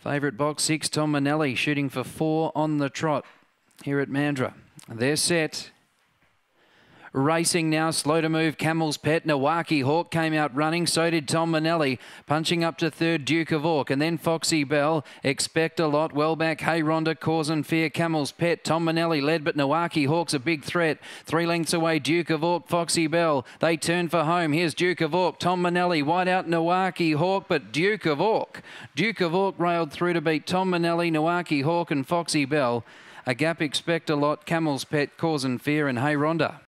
Favourite box six, Tom Manelli, shooting for four on the trot here at Mandra. They're set. Racing now, slow to move, Camel's Pet, Nawaki Hawk came out running, so did Tom Manelli, punching up to third Duke of Ork, and then Foxy Bell, Expect a Lot, well back, Hey Ronda, Cause and Fear, Camel's Pet, Tom Manelli led, but Nawaki Hawk's a big threat. Three lengths away, Duke of Ork, Foxy Bell, they turn for home, here's Duke of Ork, Tom Manelli, wide out Nawaki Hawk, but Duke of Ork. Duke of Ork railed through to beat Tom Manelli, Nawaki Hawk and Foxy Bell. A gap expect a lot, Camel's Pet, Cause and Fear and Hey Ronda.